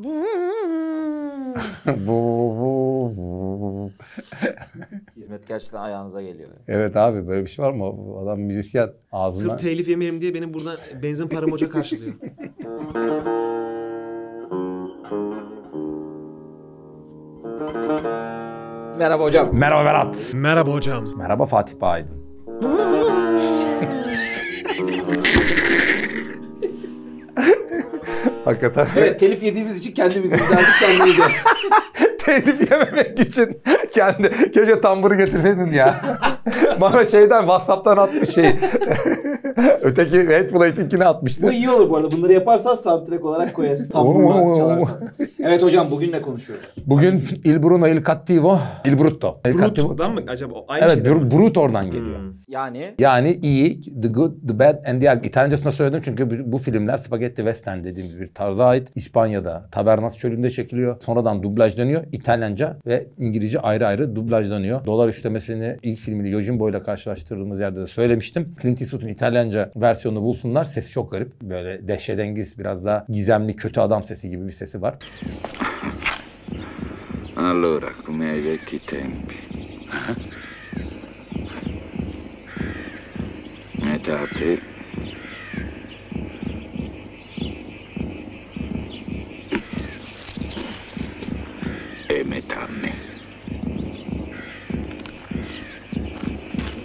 Hizmet gerçekten ayağınıza geliyor. Evet abi böyle bir şey var mı? Adam müzisyen ağzına. Sırf telif yemeyelim diye benim burada benzin paramı hoca karşılıyor. Merhaba hocam. Merhaba Berat. Merhaba hocam. Merhaba Fatih Aydın. Hakikaten. Evet telif yediğimiz için kendimizi güzeldik kendimize. telif yememek için kendi. Keşke tamburu getirseydin ya. Bana şeyden Whatsapp'tan atmış şey. Öteki Red Bull Blade'inkini atmıştı. Bu iyi olur bu arada. Bunları yaparsan soundtrack olarak koyarız. Tamburla çalarsan. Evet hocam bugün ne konuşuyoruz? Bugün Il Bruno Il Cattivo Il Brutto. Il Brutto'dan mı acaba? Aynı evet br- Brut oradan geliyor. Hmm. Yani? Yani iyi, The Good, The Bad and the Ugly. İtalyancasına söyledim çünkü bu filmler Spaghetti Western dediğimiz bir tarza ait. İspanya'da Tabernas çölünde çekiliyor. Sonradan dublajlanıyor. İtalyanca ve İngilizce ayrı ayrı dublajlanıyor. Dolar üçlemesini ilk filmini Yojimbo ile karşılaştırdığımız yerde de söylemiştim. Clint Eastwood'un İtalyanca Almanca versiyonu bulsunlar. Sesi çok garip. Böyle dehşedengiz biraz daha gizemli kötü adam sesi gibi bir sesi var. Allora, come ai vecchi tempi. Eh? Metà te,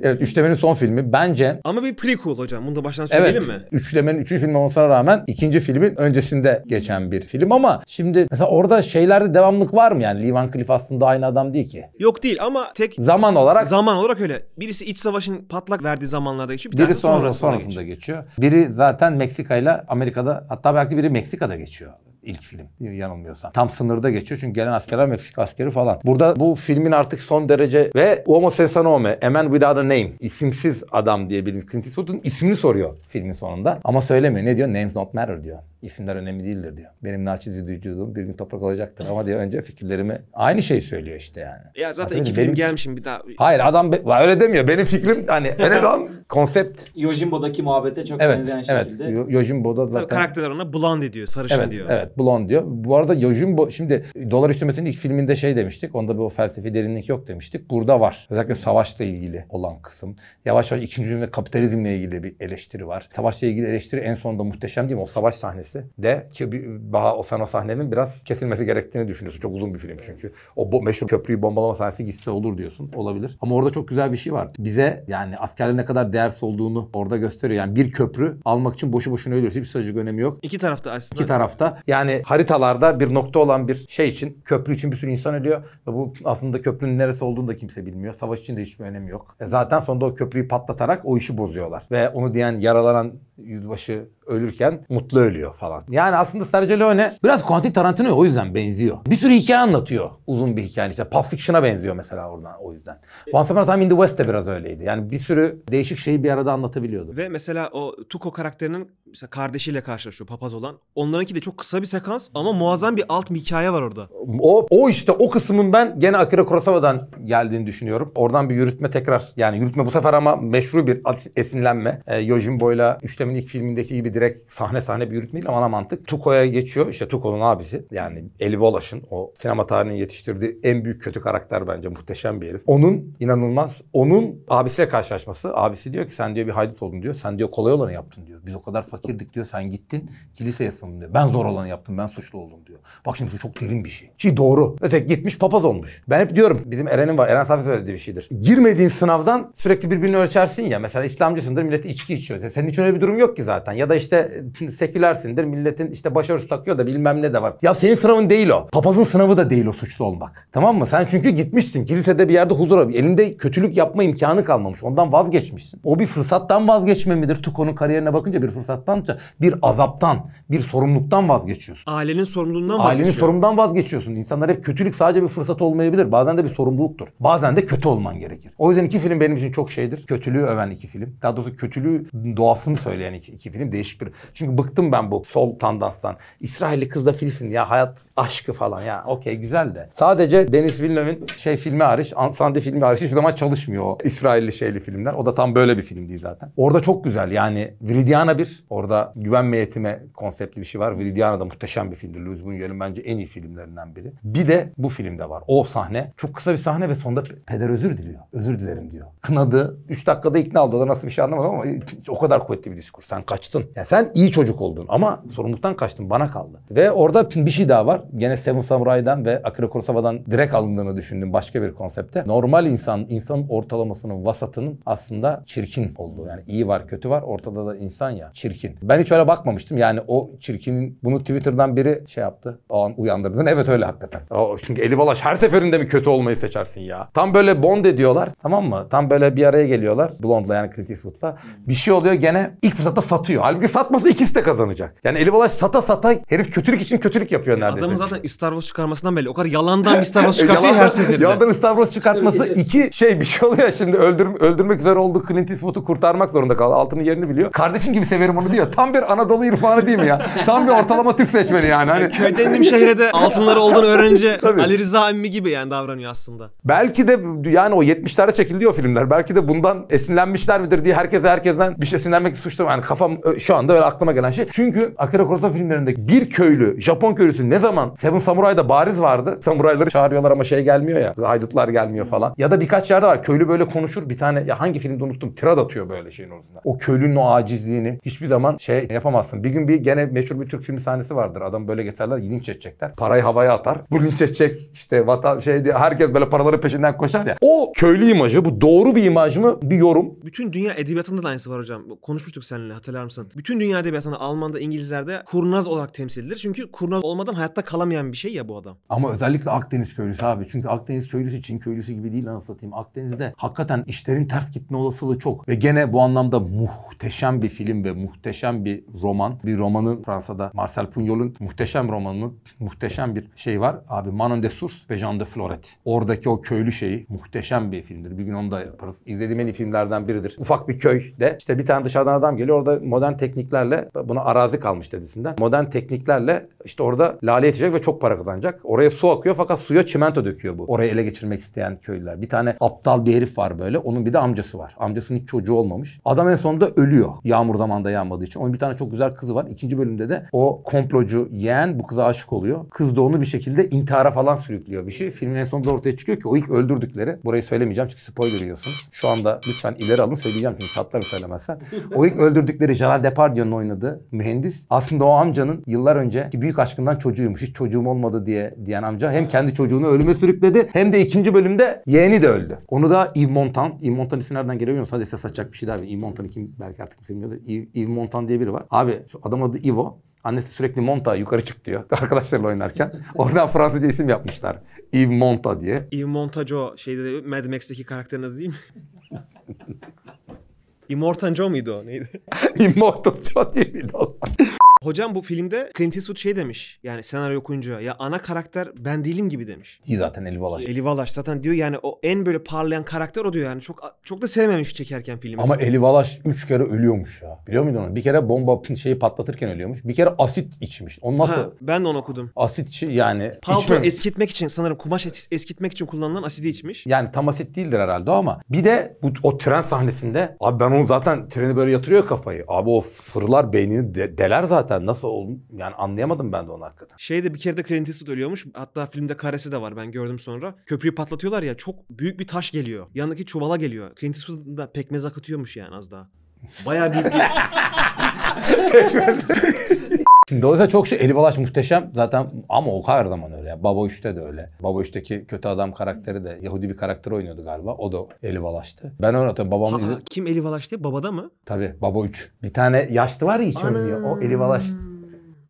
evet üçlemenin son filmi. Bence... Ama bir prequel hocam. Bunu da baştan söyleyelim evet, mi? Üçlemenin üçüncü filmi olmasına rağmen ikinci filmin öncesinde geçen bir film ama şimdi mesela orada şeylerde devamlık var mı yani? Lee Van Cleef aslında aynı adam değil ki. Yok değil ama tek... Zaman olarak... Zaman olarak öyle. Birisi iç savaşın patlak verdiği zamanlarda geçiyor. Bir biri sonra, sonrasında, sonrasında geçiyor. geçiyor. Biri zaten Meksika ile Amerika'da hatta belki biri Meksika'da geçiyor ilk film yanılmıyorsam. Tam sınırda geçiyor çünkü gelen askerler Meksika askeri falan. Burada bu filmin artık son derece ve Homo Sensanome, A Man Without a Name, isimsiz adam diye bildiğimiz Clint Eastwood'un ismini soruyor filmin sonunda. Ama söylemiyor. Ne diyor? Names not matter diyor. İsimler önemli değildir diyor. Benim naçiz vücudum bir gün toprak olacaktır ama diyor önce fikirlerimi aynı şey söylüyor işte yani. Ya zaten, zaten iki benim... film gelmişim bir daha. Hayır adam be... öyle demiyor. Benim fikrim hani önemli olan konsept. Yojimbo'daki muhabbete çok evet, benzeyen evet. şekilde. Evet. Yojimbo'da zaten. Karakterler ona blonde diyor, sarışın evet, diyor. Evet. Blonde diyor. Bu arada Yojimbo şimdi Dolar Üstümesi'nin ilk filminde şey demiştik. Onda bir o felsefi derinlik yok demiştik. Burada var. Özellikle savaşla ilgili olan kısım. Yavaş yavaş ikinci cümle kapitalizmle ilgili bir eleştiri var. Savaşla ilgili eleştiri en sonunda muhteşem değil mi? O savaş sahnesi de ki Baha sen o sahnenin biraz kesilmesi gerektiğini düşünüyorsun. Çok uzun bir film çünkü. O bo- meşhur köprüyü bombalama sahnesi gitse olur diyorsun. Olabilir. Ama orada çok güzel bir şey var. Bize yani askerlerin ne kadar değersiz olduğunu orada gösteriyor. Yani bir köprü almak için boşu boşuna ölüyorsa bir stratejik önemi yok. İki tarafta aslında. İki tarafta. Yani yani haritalarda bir nokta olan bir şey için köprü için bir sürü insan ölüyor. Ve bu aslında köprünün neresi olduğunu da kimse bilmiyor. Savaş için de hiçbir önemi yok. E zaten sonunda o köprüyü patlatarak o işi bozuyorlar. Ve onu diyen yaralanan yüzbaşı ölürken mutlu ölüyor falan. Yani aslında Sergio Leone biraz Quentin Tarantino'ya o yüzden benziyor. Bir sürü hikaye anlatıyor. Uzun bir hikaye işte. Pulp Fiction'a benziyor mesela oradan o yüzden. Once Upon a Time in the West de biraz öyleydi. Yani bir sürü değişik şeyi bir arada anlatabiliyordu. Ve mesela o Tuco karakterinin mesela kardeşiyle karşılaşıyor papaz olan. Onlarınki de çok kısa bir sekans ama muazzam bir alt bir hikaye var orada. O, o işte o kısmın ben gene Akira Kurosawa'dan geldiğini düşünüyorum. Oradan bir yürütme tekrar yani yürütme bu sefer ama meşru bir esinlenme. E, Yojimbo'yla Üçlem'in ilk filmindeki gibi direkt sahne sahne bir yürütmeyle ana mantık. Tuko'ya geçiyor. İşte Tuko'nun abisi yani Eli Wallace'ın o sinema tarihinin yetiştirdiği en büyük kötü karakter bence muhteşem bir herif. Onun inanılmaz onun abisiyle karşılaşması. Abisi diyor ki sen diyor bir haydut oldun diyor. Sen diyor kolay olanı yaptın diyor. Biz o kadar fakir fakirdik diyor sen gittin kiliseye sığındın diyor. Ben zor olanı yaptım ben suçlu oldum diyor. Bak şimdi bu çok derin bir şey. Şey doğru. Ötek gitmiş papaz olmuş. Ben hep diyorum bizim Eren'in var. Eren Safi söylediği bir şeydir. Girmediğin sınavdan sürekli birbirini ölçersin ya. Mesela İslamcısındır millet içki içiyor. Senin hiç öyle bir durum yok ki zaten. Ya da işte ıı, sekülersindir milletin işte başörtüsü takıyor da bilmem ne de var. Ya senin sınavın değil o. Papazın sınavı da değil o suçlu olmak. Tamam mı? Sen çünkü gitmişsin. Kilisede bir yerde huzura. Elinde kötülük yapma imkanı kalmamış. Ondan vazgeçmişsin. O bir fırsattan vazgeçme midir? Tuko'nun kariyerine bakınca bir fırsat olmaktanca bir azaptan, bir sorumluluktan vazgeçiyorsun. Ailenin sorumluluğundan Ailenin sorumluluğundan vazgeçiyorsun. İnsanlar hep kötülük sadece bir fırsat olmayabilir. Bazen de bir sorumluluktur. Bazen de kötü olman gerekir. O yüzden iki film benim için çok şeydir. Kötülüğü öven iki film. Daha doğrusu kötülüğü doğasını söyleyen iki, iki film. Değişik bir. Çünkü bıktım ben bu sol tandanstan. İsrailli kız da Filistin ya hayat aşkı falan ya okey güzel de. Sadece Deniz Villeneuve'in şey filmi hariç, Ansandi filmi hariç hiçbir zaman çalışmıyor o İsrailli şeyli filmler. O da tam böyle bir film değil zaten. Orada çok güzel yani Viridiana bir Orada güven güvenme yetime konseptli bir şey var. Viridiana da muhteşem bir filmdir. Louis Buñuel'in bence en iyi filmlerinden biri. Bir de bu filmde var. O sahne. Çok kısa bir sahne ve sonunda peder özür diliyor. Özür dilerim diyor. Kınadı. 3 dakikada ikna oldu. O da nasıl bir şey anlamadım ama o kadar kuvvetli bir diskur. Sen kaçtın. Yani sen iyi çocuk oldun ama sorumluluktan kaçtın. Bana kaldı. Ve orada bir şey daha var. Gene Seven Samurai'dan ve Akira Kurosawa'dan direkt alındığını düşündüm başka bir konsepte. Normal insan, insanın ortalamasının vasatının aslında çirkin olduğu. Yani iyi var, kötü var. Ortada da insan ya. Çirkin çirkin. Ben hiç öyle bakmamıştım. Yani o çirkinin bunu Twitter'dan biri şey yaptı. O an uyandırdın. Evet öyle hakikaten. O, çünkü Eli Valaş her seferinde mi kötü olmayı seçersin ya? Tam böyle bond ediyorlar. Tamam mı? Tam böyle bir araya geliyorlar. Blond'la yani Clint Eastwood'la. Hmm. Bir şey oluyor gene ilk fırsatta satıyor. Halbuki satmasa ikisi de kazanacak. Yani Eli Valaş sata sata herif kötülük için kötülük yapıyor e, neredeyse. Adamın zaten Star Wars çıkarmasından belli. O kadar yalandan bir Star Wars e, çıkartıyor her seferinde. Yalandan Star Wars çıkartması iki şey bir şey oluyor şimdi öldür, öldürmek üzere oldu Clint Eastwood'u kurtarmak zorunda kaldı. Altını yerini biliyor. Kardeşim gibi severim onu diyor. Tam bir Anadolu irfanı değil mi ya? Tam bir ortalama Türk seçmeni yani. Hani... E, köyde indim şehre de altınları olduğunu öğrenince Tabii. Ali Rıza emmi gibi yani davranıyor aslında. Belki de yani o 70'lerde çekildi o filmler. Belki de bundan esinlenmişler midir diye herkese herkesten bir şey esinlenmek suçlu. Yani kafam şu anda öyle aklıma gelen şey. Çünkü Akira Kurosawa filmlerinde bir köylü, Japon köylüsü ne zaman Seven Samurai'da bariz vardı. Samurayları çağırıyorlar ama şey gelmiyor ya. Haydutlar gelmiyor falan. Ya da birkaç yerde var. Köylü böyle konuşur. Bir tane ya hangi filmde unuttum. Tirad atıyor böyle şeyin ortasında. O köylünün o acizliğini hiçbir zaman zaman şey yapamazsın. Bir gün bir gene meşhur bir Türk filmi sahnesi vardır. Adam böyle geçerler linç edecekler. Parayı havaya atar. Bu linç edecek işte vatan şey diye herkes böyle paraları peşinden koşar ya. O köylü imajı bu doğru bir imaj mı? Bir yorum. Bütün dünya edebiyatında da aynısı var hocam. Konuşmuştuk seninle hatırlar mısın? Bütün dünya edebiyatında Alman'da İngilizler'de kurnaz olarak temsil edilir. Çünkü kurnaz olmadan hayatta kalamayan bir şey ya bu adam. Ama özellikle Akdeniz köylüsü abi. Çünkü Akdeniz köylüsü Çin köylüsü gibi değil anlatayım. Akdeniz'de hakikaten işlerin ters gitme olasılığı çok. Ve gene bu anlamda muhteşem bir film ve muhteşem muhteşem bir roman. Bir romanı Fransa'da Marcel Pugnol'un muhteşem romanının muhteşem bir şey var. Abi Manon de Source ve Jean de Floret. Oradaki o köylü şeyi muhteşem bir filmdir. Bir gün onu da yaparız. İzlediğim en iyi filmlerden biridir. Ufak bir köyde işte bir tane dışarıdan adam geliyor. Orada modern tekniklerle buna arazi kalmış dedisinden. Modern tekniklerle işte orada lale yetecek ve çok para kazanacak. Oraya su akıyor fakat suya çimento döküyor bu. Orayı ele geçirmek isteyen köylüler. Bir tane aptal bir herif var böyle. Onun bir de amcası var. Amcasının hiç çocuğu olmamış. Adam en sonunda ölüyor. Yağmur zamanda yağmadığı olmadığı için. Onun bir tane çok güzel kızı var. İkinci bölümde de o komplocu yeğen bu kıza aşık oluyor. Kız da onu bir şekilde intihara falan sürüklüyor bir şey. Filmin en sonunda ortaya çıkıyor ki o ilk öldürdükleri. Burayı söylemeyeceğim çünkü spoiler yiyorsunuz. Şu anda lütfen ileri alın söyleyeceğim çünkü tatlar söylemezsen. O ilk öldürdükleri Gerard Depardieu'nun oynadığı mühendis. Aslında o amcanın yıllar önce ki büyük aşkından çocuğuymuş. Hiç çocuğum olmadı diye diyen amca hem kendi çocuğunu ölüme sürükledi hem de ikinci bölümde yeğeni de öldü. Onu da Yves Montan. Yves Montan ismi nereden geliyor bilmiyorum. Sadece ses açacak bir şey daha. Yves Montan kim belki artık kimse bilmiyordur. Yves, Yves Altan diye biri var. Abi şu adam adı Ivo. Annesi sürekli Monta yukarı çık diyor arkadaşlarla oynarken. Oradan Fransızca isim yapmışlar. Yves Monta diye. Yves Montajo şeyde de Mad Max'teki karakterin adı değil mi? Immortan Joe muydu o neydi? Immortan Joe diye bir dal. Hocam bu filmde Clint Eastwood şey demiş. Yani senaryo okuyunca ya ana karakter ben değilim gibi demiş. İyi zaten Eli Valaş. Eli Valaş zaten diyor yani o en böyle parlayan karakter o diyor yani. Çok çok da sevmemiş çekerken filmi. Ama Eli Valaş 3 kere ölüyormuş ya. Biliyor muydun onu? Bir kere bomba şeyi patlatırken ölüyormuş. Bir kere asit içmiş. Onu nasıl? Ha, ben de onu okudum. Asit içi yani. Palto eskitmek için sanırım kumaş eskitmek için kullanılan asidi içmiş. Yani tam asit değildir herhalde ama. Bir de bu o tren sahnesinde abi ben onu zaten treni böyle yatırıyor kafayı. Abi o fırlar beynini de, deler zaten zaten nasıl oldu yani anlayamadım ben de onu hakikaten. Şeyde bir kere de Clint Eastwood ölüyormuş. Hatta filmde karesi de var ben gördüm sonra. Köprüyü patlatıyorlar ya çok büyük bir taş geliyor. Yanındaki çuvala geliyor. Clint Eastwood da pekmez akıtıyormuş yani az daha. Baya büyük bir... pekmez. Şimdi dolayısıyla çok şey Elif muhteşem zaten ama o her zaman öyle. Ya. Baba 3'te de öyle. Baba 3'teki kötü adam karakteri de Yahudi bir karakter oynuyordu galiba. O da Elif Ben onu tabii babam... Ha, izle... Kim Elif Babada mı? Tabii baba 3. Bir tane yaşlı var ya hiç oynuyor. O Elif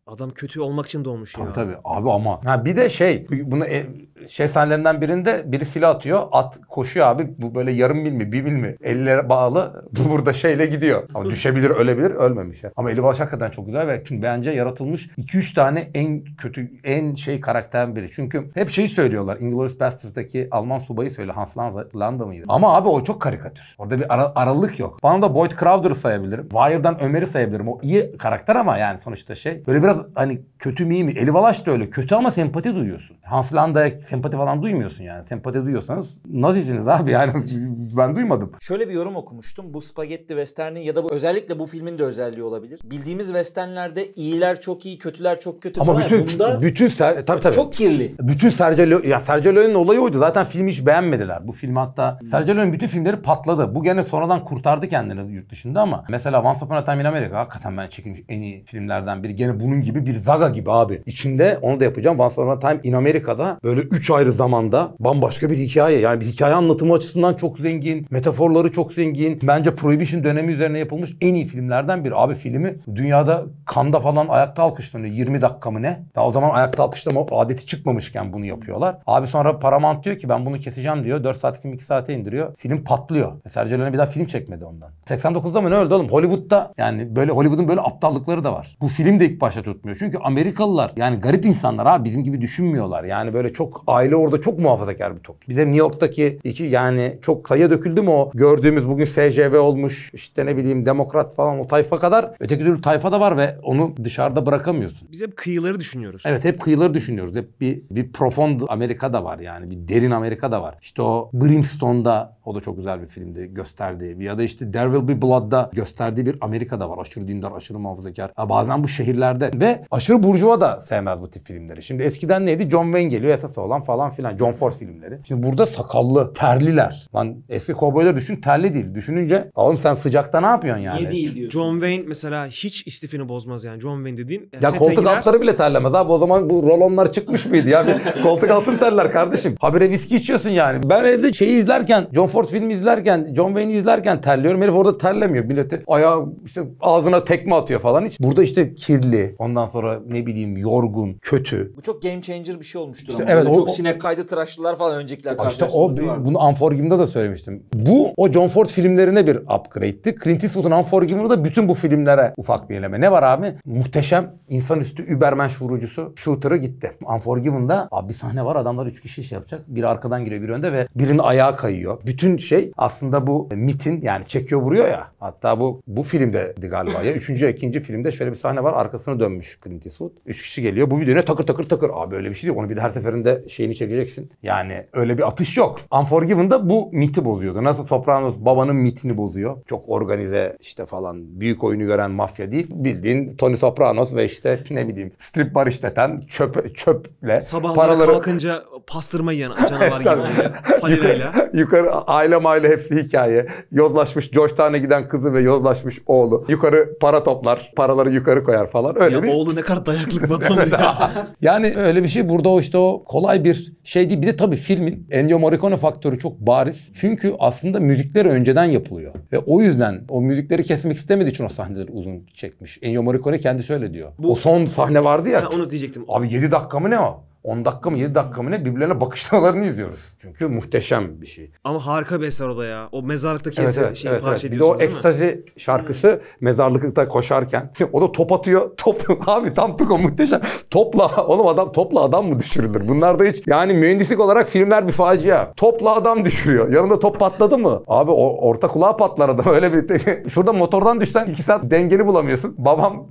Adam kötü olmak için doğmuş tabii, ya. Tabii tabii abi ama. Ha bir de şey bunu e şey sahnelerinden birinde biri silah atıyor. At koşuyor abi. Bu böyle yarım mil mi bir mil mi? Ellere bağlı. Bu burada şeyle gidiyor. Ama düşebilir ölebilir ölmemiş. Ya. Ama eli baş hakikaten çok güzel ve bence yaratılmış 2-3 tane en kötü en şey karakterin biri. Çünkü hep şeyi söylüyorlar. Inglourious Basterds'daki Alman subayı söyle Hans Landa mıydı? Ama abi o çok karikatür. Orada bir ara, aralık yok. Bana da Boyd Crowder'ı sayabilirim. Wire'dan Ömer'i sayabilirim. O iyi karakter ama yani sonuçta şey. Böyle biraz hani kötü miyim? Eli Valaş da öyle. Kötü ama sempati duyuyorsun. Hans Landa'ya sempati falan duymuyorsun yani. Sempati duyuyorsanız nazisiniz abi yani ben duymadım. Şöyle bir yorum okumuştum. Bu spagetti westernin ya da bu, özellikle bu filmin de özelliği olabilir. Bildiğimiz westernlerde iyiler çok iyi, kötüler çok kötü. Ama falan. bütün Bunda bütün ser, tabii tabii. Çok kirli. Bütün Sergio ya Sergio olayı oydu. Zaten filmi hiç beğenmediler. Bu film hatta hmm. Sergio bütün filmleri patladı. Bu gene sonradan kurtardı kendini yurt dışında ama mesela Once Upon a Time in America hakikaten ben çekilmiş en iyi filmlerden biri. Gene bunun gibi bir Zaga gibi abi. İçinde onu da yapacağım. Once Upon a Time in America'da böyle üç ayrı zamanda bambaşka bir hikaye. Yani bir hikaye anlatımı açısından çok zengin. Metaforları çok zengin. Bence Prohibition dönemi üzerine yapılmış en iyi filmlerden biri. Abi filmi dünyada kanda falan ayakta alkışlanıyor. 20 dakika mı ne? Daha o zaman ayakta alkışlama adeti çıkmamışken bunu yapıyorlar. Abi sonra Paramount diyor ki ben bunu keseceğim diyor. 4 saat film 2 saate indiriyor. Film patlıyor. E Sergio Leone bir daha film çekmedi ondan. 89'da mı ne öldü oğlum? Hollywood'da yani böyle Hollywood'un böyle aptallıkları da var. Bu film de ilk başta tutmuyor. Çünkü Amerikalılar yani garip insanlar abi bizim gibi düşünmüyorlar. Yani böyle çok aile orada çok muhafazakar bir toplum. Bize New York'taki iki yani çok sayıya döküldü mü o gördüğümüz bugün SCV olmuş işte ne bileyim demokrat falan o tayfa kadar öteki türlü tayfa da var ve onu dışarıda bırakamıyorsun. Biz hep kıyıları düşünüyoruz. Evet hep kıyıları düşünüyoruz. Hep bir, bir profond Amerika da var yani bir derin Amerika da var. İşte o Brimstone'da o da çok güzel bir filmdi gösterdiği ya da işte There Will Be Blood'da gösterdiği bir Amerika da var. Aşırı dindar, aşırı muhafazakar. Ya bazen bu şehirlerde ve aşırı burjuva da sevmez bu tip filmleri. Şimdi eskiden neydi? John Wayne geliyor esas olan olan falan filan. John Ford filmleri. Şimdi burada sakallı, terliler. Lan eski kovboyları düşün terli değil. Düşününce oğlum sen sıcakta ne yapıyorsun yani? Niye değil diyorsun? John Wayne mesela hiç istifini bozmaz yani. John Wayne dediğin. E, ya koltuk girer. altları bile terlemez abi. O zaman bu rolonlar çıkmış mıydı ya? Bir koltuk altını terler kardeşim. Habire viski içiyorsun yani. Ben evde şeyi izlerken, John Ford filmi izlerken, John Wayne'i izlerken terliyorum. Herif orada terlemiyor. Milleti ayağı işte ağzına tekme atıyor falan hiç. Burada işte kirli, ondan sonra ne bileyim yorgun, kötü. Bu çok game changer bir şey olmuştur. İşte ama. evet o, çok sinek kaydı tıraşlılar falan öncekiler İşte o vardı. bunu Unforgiven'da da söylemiştim. Bu o John Ford filmlerine bir upgrade'ti. Clint Eastwood'un Unforgiven'da da bütün bu filmlere ufak bir eleme. Ne var abi? Muhteşem insanüstü Überman şurucusu shooter'ı gitti. Unforgiven'da abi bir sahne var adamlar üç kişi şey yapacak. Biri arkadan giriyor bir önde ve birinin ayağı kayıyor. Bütün şey aslında bu mitin yani çekiyor vuruyor ya. Hatta bu bu filmde galiba ya. Üçüncü, ikinci filmde şöyle bir sahne var. Arkasını dönmüş Clint Eastwood. Üç kişi geliyor. Bu videoya takır takır takır. Abi öyle bir şey değil. Onu bir de her seferinde şeyini çekeceksin. Yani öyle bir atış yok. Unforgiven'da bu miti bozuyordu. Nasıl Sopranos babanın mitini bozuyor. Çok organize işte falan büyük oyunu gören mafya değil. Bildiğin Tony Sopranos ve işte ne bileyim strip bar işleten çöp, çöple Sabahları paraları... kalkınca pastırma yiyen canavar gibi böyle. Fanilayla. yukarı aile maile hepsi hikaye. Yozlaşmış Georgetown'a giden kızı ve yozlaşmış oğlu. Yukarı para toplar. Paraları yukarı koyar falan. Öyle ya bir... oğlu ne kadar dayaklık vatan ya. yani öyle bir şey burada o işte o kolay bir şey değil. Bir de tabii filmin Ennio Morricone faktörü çok bariz. Çünkü aslında müzikler önceden yapılıyor. Ve o yüzden o müzikleri kesmek istemediği için o sahneleri uzun çekmiş. Ennio Morricone kendisi öyle diyor. Bu... O son sahne vardı ya. Ha, onu diyecektim. Abi 7 dakika mı ne o? 10 dakika mı 7 dakika mı ne birbirlerine bakışmalarını izliyoruz. Çünkü muhteşem bir şey. Ama harika bir eser o da ya. O mezarlıktaki evet, eser evet, şey evet, parça evet. Bir de o ekstazi şarkısı hmm. mezarlıkta koşarken o da top atıyor. Top abi tam tık o muhteşem. Topla oğlum adam topla adam mı düşürülür? Bunlar da hiç yani mühendislik olarak filmler bir facia. Topla adam düşürüyor. Yanında top patladı mı? Abi o, orta kulağa patlar adam öyle bir. Şurada motordan düşsen iki saat dengeni bulamıyorsun. Babam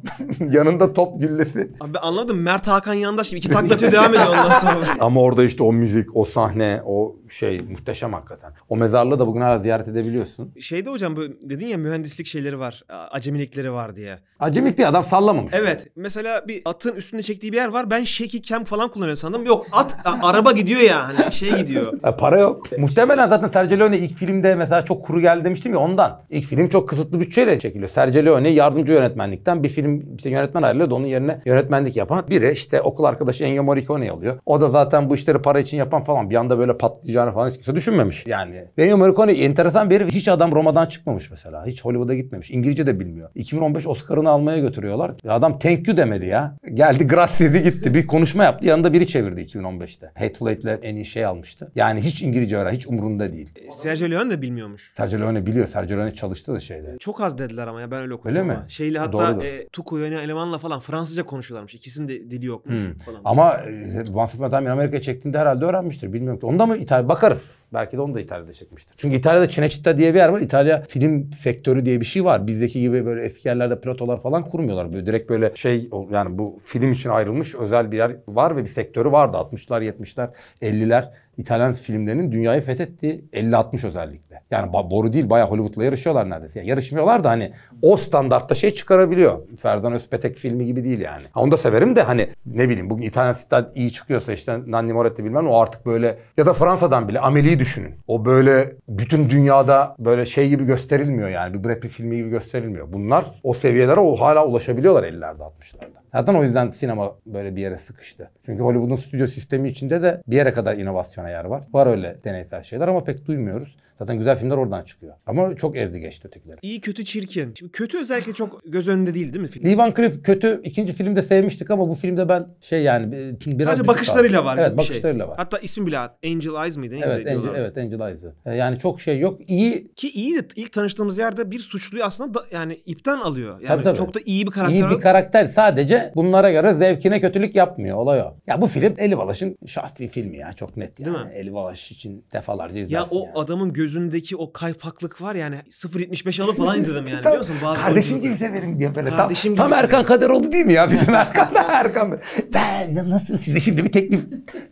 yanında top güllesi. Abi anladım Mert Hakan Yandaş gibi iki taklatıyor devam ediyor ondan sonra. Ama orada işte o müzik, o sahne, o şey muhteşem hakikaten. O mezarlığı da bugün hala ziyaret edebiliyorsun. Şeyde hocam dedin ya mühendislik şeyleri var. Acemilikleri var diye. Acemilik diye adam sallamamış. Evet. Mesela bir atın üstünde çektiği bir yer var. Ben shaky cam falan kullanıyorum sandım. Yok at araba gidiyor ya hani şey gidiyor. E, para yok. Muhtemelen zaten Sergio Leone ilk filmde mesela çok kuru geldi demiştim ya ondan. İlk film çok kısıtlı bütçeyle çekiliyor. Sergio Leone yardımcı yönetmenlikten bir film işte yönetmen ayrılıyor da onun yerine yönetmenlik yapan biri işte okul arkadaşı Ennio Morricone'ye alıyor. O da zaten bu işleri para için yapan falan bir anda böyle patlayacağını falan hiç kimse düşünmemiş. Yani Benio Morricone enteresan bir hiç adam Roma'dan çıkmamış mesela. Hiç Hollywood'a gitmemiş. İngilizce de bilmiyor. 2015 Oscar'ını almaya götürüyorlar. Ya adam thank you demedi ya. Geldi grazie dedi gitti. Bir konuşma yaptı. Yanında biri çevirdi 2015'te. Hateful Eight'le en iyi şey almıştı. Yani hiç İngilizce öğren. Hiç umurunda değil. Sergio Leone de bilmiyormuş. Sergio Leone biliyor. Sergio Leone çalıştı da şeyde. Çok az dediler ama ya ben öyle okudum öyle ama. mi? Şeyle e, hatta Doğrudur. e, Tuku Yöne elemanla falan Fransızca konuşuyorlarmış. İkisinin de dili yokmuş hmm. falan. Ama e, Van Fipmatam'ı Amerika'ya çektiğinde herhalde öğrenmiştir. Bilmiyorum ki. Onda mı İtalya? Bakarız. Belki de onu da İtalya'da çekmiştir. Çünkü İtalya'da Cinecittà diye bir yer var. İtalya film sektörü diye bir şey var. Bizdeki gibi böyle eski yerlerde platolar falan kurmuyorlar. Böyle direkt böyle şey yani bu film için ayrılmış özel bir yer var ve bir sektörü vardı. 60'lar, 70'ler, 50'ler. İtalyan filmlerinin dünyayı fethettiği 50-60 özellikle. Yani boru değil bayağı Hollywood'la yarışıyorlar neredeyse. Yani yarışmıyorlar da hani o standartta şey çıkarabiliyor. Ferdan Özpetek filmi gibi değil yani. Ha, onu da severim de hani ne bileyim bugün İtalyan sitad iyi çıkıyorsa işte Nanni Moretti bilmem o artık böyle ya da Fransa'dan bile Amelie'yi düşünün. O böyle bütün dünyada böyle şey gibi gösterilmiyor yani. Bir Brad Pitt filmi gibi gösterilmiyor. Bunlar o seviyelere o hala ulaşabiliyorlar 50'lerde 60'larda. Zaten o yüzden sinema böyle bir yere sıkıştı. Çünkü Hollywood'un stüdyo sistemi içinde de bir yere kadar inovasyon tane yer var. Var öyle deneysel şeyler ama pek duymuyoruz. Zaten güzel filmler oradan çıkıyor. Ama çok ezdi geçti ötekileri. İyi kötü çirkin. Şimdi kötü özellikle çok göz önünde değil değil mi film? Lee Van Cleef kötü ikinci filmde sevmiştik ama bu filmde ben şey yani biraz Sadece bakışlarıyla var. Evet şey. bakışlarıyla şey. var. Hatta ismi bile Angel Eyes miydi? Neydi evet, Angel, evet Angel Eyes'ı. Ee, yani çok şey yok. İyi. Ki iyi de ilk tanıştığımız yerde bir suçluyu aslında da, yani ipten alıyor. Yani tabii, tabii. çok da iyi bir karakter. İyi bir karakter sadece bunlara göre zevkine kötülük yapmıyor. Olay o. Ya bu film Eli Balaş'ın şahsi filmi ya çok net yani. Değil mi? Eli Balaş için defalarca izlersin. Ya o yani. adamın gö- gözündeki o kaypaklık var yani 0.75 alıp falan izledim yani biliyor musun? Bazı Kardeşim gibi severim diyor böyle. Kardeşim tam, tam Erkan Kader oldu değil mi ya bizim Erkan da Erkan. Ben nasıl size şimdi bir teklif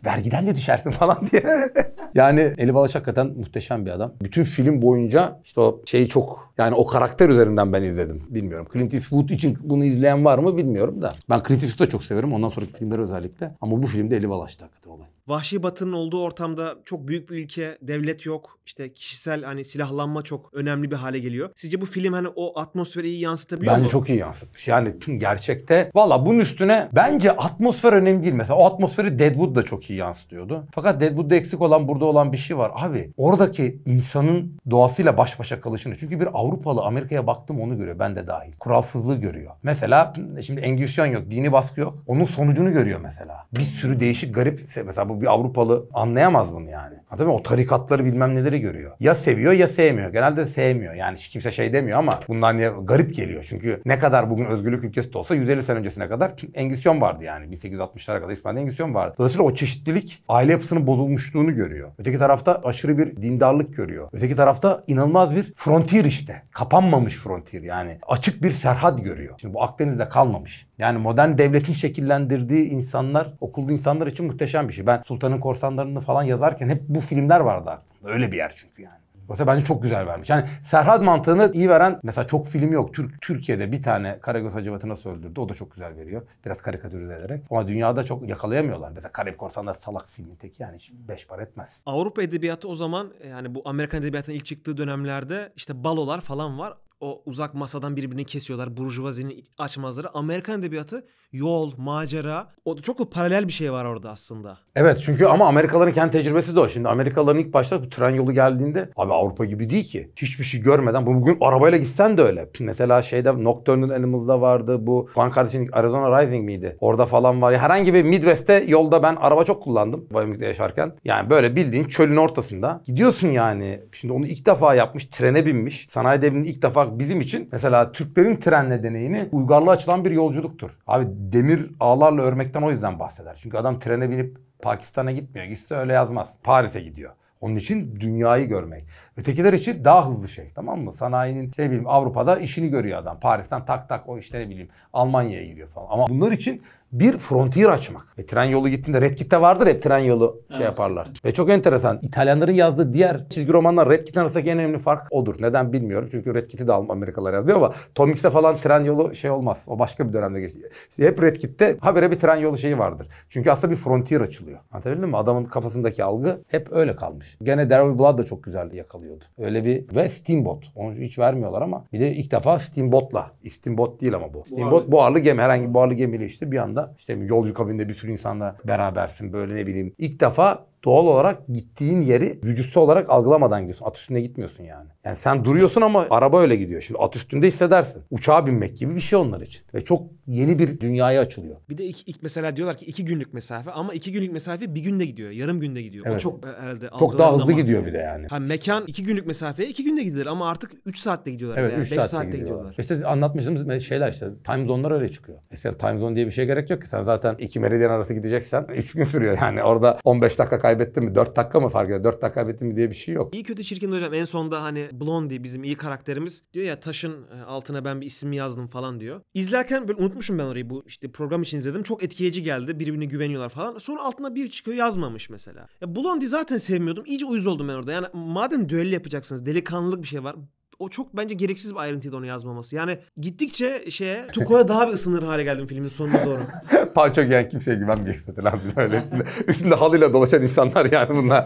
vergiden de düşersin falan diye. yani Eli Balaş hakikaten muhteşem bir adam. Bütün film boyunca işte o şeyi çok yani o karakter üzerinden ben izledim. Bilmiyorum. Clint Eastwood için bunu izleyen var mı bilmiyorum da. Ben Clint Eastwood'u da çok severim. Ondan sonraki filmleri özellikle. Ama bu filmde Eli Balaş'ta hakikaten olay vahşi batının olduğu ortamda çok büyük bir ülke, devlet yok. İşte kişisel hani silahlanma çok önemli bir hale geliyor. Sizce bu film hani o atmosferi iyi yansıtabiliyor Bence mu? çok iyi yansıtmış. Yani gerçekte valla bunun üstüne bence atmosfer önemli değil. Mesela o atmosferi Deadwood da çok iyi yansıtıyordu. Fakat Deadwood'da eksik olan burada olan bir şey var. Abi oradaki insanın doğasıyla baş başa kalışını. Çünkü bir Avrupalı Amerika'ya baktım onu görüyor. Ben de dahil. Kuralsızlığı görüyor. Mesela şimdi Engizisyon yok. Dini baskı yok. Onun sonucunu görüyor mesela. Bir sürü değişik garip mesela bu bu bir Avrupalı anlayamaz bunu yani. Anladın mı? O tarikatları bilmem neleri görüyor. Ya seviyor ya sevmiyor. Genelde sevmiyor. Yani hiç kimse şey demiyor ama bundan niye garip geliyor. Çünkü ne kadar bugün özgürlük ülkesi de olsa 150 sene öncesine kadar Engizisyon vardı yani. 1860'lara kadar İspanya'da Engizisyon vardı. Dolayısıyla o çeşitlilik aile yapısının bozulmuşluğunu görüyor. Öteki tarafta aşırı bir dindarlık görüyor. Öteki tarafta inanılmaz bir frontier işte. Kapanmamış frontier yani. Açık bir serhat görüyor. Şimdi bu Akdeniz'de kalmamış. Yani modern devletin şekillendirdiği insanlar okullu insanlar için muhteşem bir şey. Ben Sultan'ın korsanlarını falan yazarken hep bu filmler vardı aklımda. Öyle bir yer çünkü yani. Oysa bence çok güzel vermiş. Yani Serhat mantığını iyi veren mesela çok film yok. Türk Türkiye'de bir tane Karagöz Hacivat'ı nasıl öldürdü o da çok güzel veriyor. Biraz karikatürize ederek. Ama dünyada çok yakalayamıyorlar. Mesela Karayip Korsanlar salak filmi teki yani şimdi beş para etmez. Avrupa edebiyatı o zaman e, yani bu Amerikan edebiyatının ilk çıktığı dönemlerde işte balolar falan var o uzak masadan birbirini kesiyorlar. Burjuvazinin açmazları. Amerikan edebiyatı yol, macera. O da çok da paralel bir şey var orada aslında. Evet çünkü ama Amerikalıların kendi tecrübesi de o. Şimdi Amerikalıların ilk başta bu tren yolu geldiğinde abi Avrupa gibi değil ki. Hiçbir şey görmeden. bu Bugün arabayla gitsen de öyle. Mesela şeyde Nocturnal Animals'da vardı. Bu Juan kardeşinin Arizona Rising miydi? Orada falan var. Ya herhangi bir Midwest'te yolda ben araba çok kullandım. Wyoming'de yaşarken. Yani böyle bildiğin çölün ortasında. Gidiyorsun yani. Şimdi onu ilk defa yapmış. Trene binmiş. Sanayi devrimini ilk defa bizim için mesela Türklerin trenle deneyimi uygarlığa açılan bir yolculuktur. Abi demir ağlarla örmekten o yüzden bahseder. Çünkü adam trene binip Pakistan'a gitmiyor. Gitse öyle yazmaz. Paris'e gidiyor. Onun için dünyayı görmek. Ötekiler için daha hızlı şey tamam mı? Sanayinin ne bileyim Avrupa'da işini görüyor adam. Paris'ten tak tak o işte ne bileyim Almanya'ya gidiyor falan. Ama bunlar için bir frontier açmak. Ve tren yolu gittiğinde Red Kit'te vardır hep tren yolu şey evet. yaparlar. Ve çok enteresan. İtalyanların yazdığı diğer çizgi romanlar Red Kit'in arasındaki en önemli fark odur. Neden bilmiyorum. Çünkü Red Kit'i de Amerikalılar yazmıyor ama Tom Hicks'e falan tren yolu şey olmaz. O başka bir dönemde geçiyor. Hep Red Kit'te habere bir tren yolu şeyi vardır. Çünkü aslında bir frontier açılıyor. Anlatabildim mi? Adamın kafasındaki algı hep öyle kalmış. Gene Darryl Blood da çok güzel yakalıyordu. Öyle bir ve Steamboat. Onu hiç vermiyorlar ama bir de ilk defa Steamboat'la. Steamboat değil ama bu. Steamboat buharlı gemi. Herhangi buharlı gemiyle işte bir anda işte yolcu kabinde bir sürü insanla berabersin böyle ne bileyim. İlk defa doğal olarak gittiğin yeri vücutsu olarak algılamadan gidiyorsun. At üstünde gitmiyorsun yani. Yani sen duruyorsun ama araba öyle gidiyor. Şimdi at üstünde hissedersin. Uçağa binmek gibi bir şey onlar için. Ve çok yeni bir dünyaya açılıyor. Bir de ilk, ilk mesela diyorlar ki iki günlük mesafe ama iki günlük mesafe bir günde gidiyor. Yarım günde gidiyor. Evet. O çok e, herhalde Çok daha hızlı gidiyor yani. bir de yani. Ha, mekan iki günlük mesafeye iki günde gidilir ama artık üç saatte gidiyorlar. Evet yani. üç beş saatte, saatte gidiyorlar. gidiyorlar. İşte anlatmıştığımız şeyler işte time zone'lar öyle çıkıyor. Mesela time zone diye bir şey gerek yok ki. Sen zaten iki meridyen arası gideceksen üç gün sürüyor yani. Orada 15 dakika kaybediyorsun kaybettin mi? 4 dakika mı fark eder? 4 dakika kaybettin mi diye bir şey yok. İyi kötü çirkin hocam en sonda hani Blondie bizim iyi karakterimiz diyor ya taşın e, altına ben bir ismi yazdım falan diyor. İzlerken böyle unutmuşum ben orayı bu işte program için izledim. Çok etkileyici geldi. Birbirine güveniyorlar falan. Sonra altına bir çıkıyor yazmamış mesela. Ya Blondie zaten sevmiyordum. İyice uyuz oldum ben orada. Yani madem düello yapacaksınız delikanlılık bir şey var o çok bence gereksiz bir ayrıntıydı onu yazmaması. Yani gittikçe şeye Tuko'ya daha bir ısınır hale geldim filmin sonuna doğru. Panço giyen kimseye güvenmeyecek zaten abi. Öyle üstünde, üstünde halıyla dolaşan insanlar yani bunlar.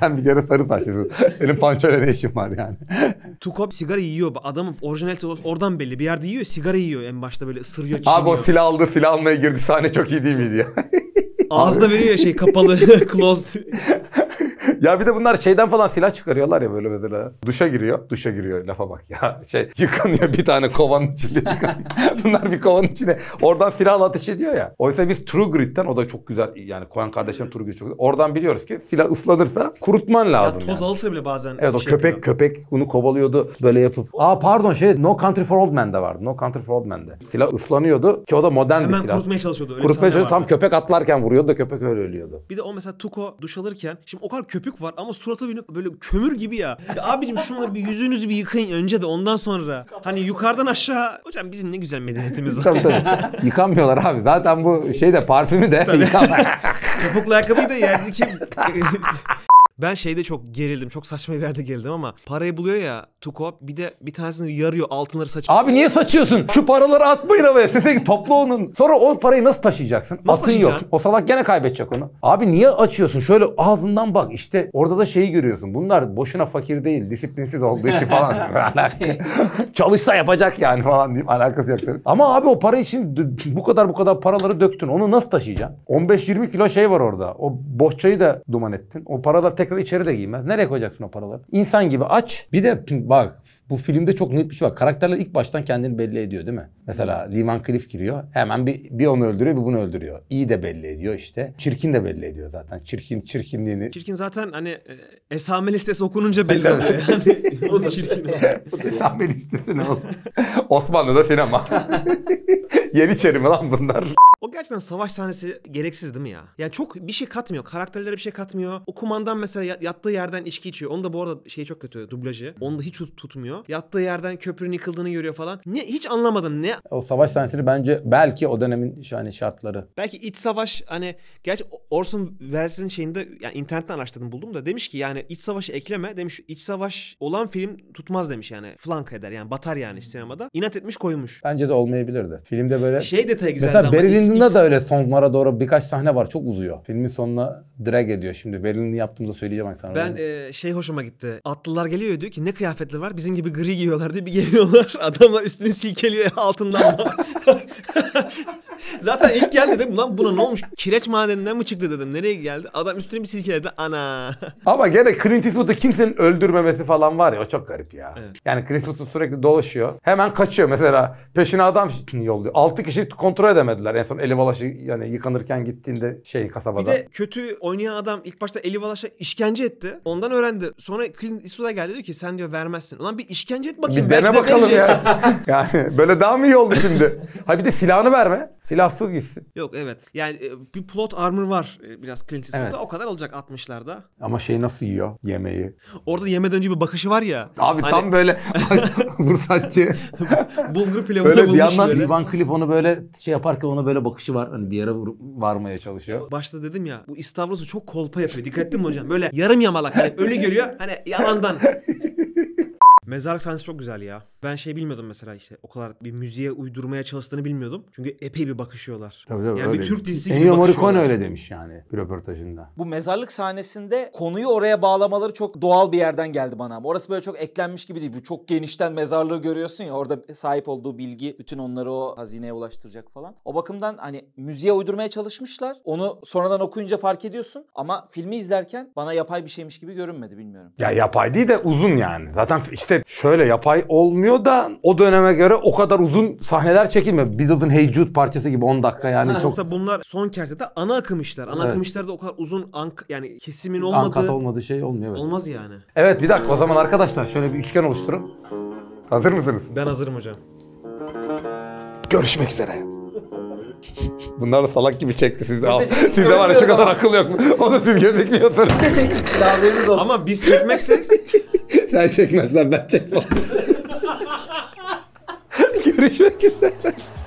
Sen bir kere sarı saçlısın. Senin pançoyla ne işin var yani? Tuko sigara yiyor. Adamın orijinalite oradan belli. Bir yerde yiyor sigara yiyor en başta böyle ısırıyor. Çiğniyor. Abi o silah aldı silah almaya girdi sahne çok iyi değil miydi ya? da veriyor şey kapalı closed. ya bir de bunlar şeyden falan silah çıkarıyorlar ya böyle böyle. Duşa giriyor. Duşa giriyor lafa bak ya. Şey yıkanıyor bir tane kovanın içinde. bunlar bir kovanın içine oradan silahla ateş ediyor ya. Oysa biz True gritten, o da çok güzel yani Koyan kardeşim True Grid çok güzel. Oradan biliyoruz ki silah ıslanırsa kurutman lazım. Ya toz yani. alırsa bile bazen. Evet o şey köpek yapıyor. köpek bunu kovalıyordu böyle yapıp. Aa pardon şey No Country for Old Men'de vardı. No Country for Old Men'de. Silah ıslanıyordu ki o da modern Hemen bir silah. Hemen kurutmaya çalışıyordu. Öyle kurutmaya çalışıyordu. Tam köpek atlarken vuruyordu da köpek öyle ölüyordu. Bir de o mesela Tuko duş alırken şimdi o kadar köpek köpük var ama suratı benim böyle kömür gibi ya. abicim şunları bir yüzünüzü bir yıkayın önce de ondan sonra. Hani yukarıdan aşağı. Hocam bizim ne güzel medeniyetimiz var. tabii tabii. Yıkanmıyorlar abi. Zaten bu şey de parfümü de yıkanmıyor. Topuklu ayakkabıyı da yerdeki Ben şeyde çok gerildim. Çok saçma bir yerde gerildim ama parayı buluyor ya Tukop bir de bir tanesini yarıyor altınları saçıyor. Abi niye saçıyorsun? Şu paraları atmayın havaya. Sese topla onun. Sonra o parayı nasıl taşıyacaksın? Nasıl Atın yok. O salak gene kaybedecek onu. Abi niye açıyorsun? Şöyle ağzından bak. işte orada da şeyi görüyorsun. Bunlar boşuna fakir değil. Disiplinsiz olduğu için falan. Çalışsa yapacak yani falan diyeyim. Alakası yok tabii. Ama abi o parayı şimdi bu kadar bu kadar paraları döktün. Onu nasıl taşıyacaksın? 15-20 kilo şey var orada. O bohçayı da duman ettin. O paralar tek tekrar içeri de giymez. Nereye koyacaksın o paraları? İnsan gibi aç. Bir de bak bu filmde çok net bir şey var. Karakterler ilk baştan kendini belli ediyor değil mi? Mesela Lee Van Cleef giriyor. Hemen bir, bir onu öldürüyor bir bunu öldürüyor. İyi de belli ediyor işte. Çirkin de belli ediyor zaten. Çirkin, çirkinliğini. Çirkin zaten hani e, esame listesi okununca belli oluyor. yani, o da çirkin. esame listesi ne oğlum? Osmanlı'da sinema. Yeniçeri mi lan bunlar? O gerçekten savaş sahnesi gereksiz değil mi ya? Yani çok bir şey katmıyor. Karakterlere bir şey katmıyor. O kumandan mesela yattığı yerden içki içiyor. Onu da bu arada şey çok kötü dublajı. Onu da hiç tutmuyor. Yattığı yerden köprünün yıkıldığını görüyor falan. Ne hiç anlamadım ne? O savaş sahnesini bence belki o dönemin hani şartları. Belki iç savaş hani gerçi Orson Welles'in şeyinde yani internetten araştırdım buldum da demiş ki yani iç savaşı ekleme demiş iç savaş olan film tutmaz demiş yani flank eder yani batar yani sinemada. İnat etmiş koymuş. Bence de olmayabilirdi. Filmde böyle. Şey detayı güzeldi Mesela ama. Berlin'de de öyle son sonlara doğru birkaç sahne var. Çok uzuyor. Filmin sonuna drag ediyor. Şimdi Berlin'i yaptığımızda söyleyeceğim sana. Ben e, şey hoşuma gitti. Atlılar geliyor diyor ki ne kıyafetli var? Bizim gibi gri giyiyorlar diye bir geliyorlar. Adamlar üstünü silkeliyor altından. Zaten ilk geldi dedim lan buna ne olmuş? Kireç madeninden mi çıktı dedim. Nereye geldi? Adam üstüne bir silkeledi. Ana. Ama gene Clint Eastwood'u kimsenin öldürmemesi falan var ya o çok garip ya. Evet. Yani Clint Eastwood sürekli dolaşıyor. Hemen kaçıyor mesela. Peşine adam yolluyor. 6 kişi kontrol edemediler. En son Eli Valaş'ı yani yıkanırken gittiğinde şey kasabada. Bir de kötü oynayan adam ilk başta Eli Valaş'a işkence etti. Ondan öğrendi. Sonra Clint Eastwood'a geldi diyor ki sen diyor vermezsin. Ulan bir işkence et bakayım. Bir dene bakalım verecek. ya. yani böyle daha mı iyi oldu şimdi? ha bir de silahını verme. Silahsız gitsin. Yok evet. Yani e, bir plot armor var e, biraz Clint Eastwood'da. Evet. O kadar olacak 60'larda. Ama şey nasıl yiyor yemeği? Orada yemeden önce bir bakışı var ya. Abi hani... tam böyle fırsatçı. Bulgur pilavını böyle bir yandan böyle. Ivan Cliff onu böyle şey yaparken ona böyle bakışı var. Hani bir yere varmaya çalışıyor. Başta dedim ya bu İstavrosu çok kolpa yapıyor. Dikkat ettin mi hocam? Böyle yarım yamalak. Hani öyle görüyor. Hani yalandan. Mezarlık sahnesi çok güzel ya. Ben şey bilmiyordum mesela işte o kadar bir müziğe uydurmaya çalıştığını bilmiyordum. Çünkü epey bir bakışıyorlar. Tabii tabii yani öyle. bir Türk dizisi gibi Ennio Morricone bakışıyorlar. öyle demiş yani bir röportajında. Bu mezarlık sahnesinde konuyu oraya bağlamaları çok doğal bir yerden geldi bana. ama Orası böyle çok eklenmiş gibi değil. Bu çok genişten mezarlığı görüyorsun ya orada sahip olduğu bilgi bütün onları o hazineye ulaştıracak falan. O bakımdan hani müziğe uydurmaya çalışmışlar. Onu sonradan okuyunca fark ediyorsun ama filmi izlerken bana yapay bir şeymiş gibi görünmedi bilmiyorum. Ya yapay değil de uzun yani. Zaten işte evet şöyle yapay olmuyor da o döneme göre o kadar uzun sahneler çekilme, Beatles'ın Hey Jude parçası gibi 10 dakika yani ha, çok. Işte bunlar son kertede ana akım işler. Ana evet. akım işlerde o kadar uzun ank yani kesimin olmadığı. Ankat olmadığı şey olmuyor. Evet. Olmaz yani. Evet bir dakika o zaman arkadaşlar şöyle bir üçgen oluşturun. Hazır mısınız? Ben hazırım hocam. Görüşmek üzere. Bunlar da salak gibi çekti sizi. Al. Sizde var ya şu kadar akıl yok. Onu siz gözükmüyorsunuz. Biz de çekmişsin haberiniz olsun. Ama biz çekmeksek Sen çekmezsen ben çekmem. Görüşmek üzere.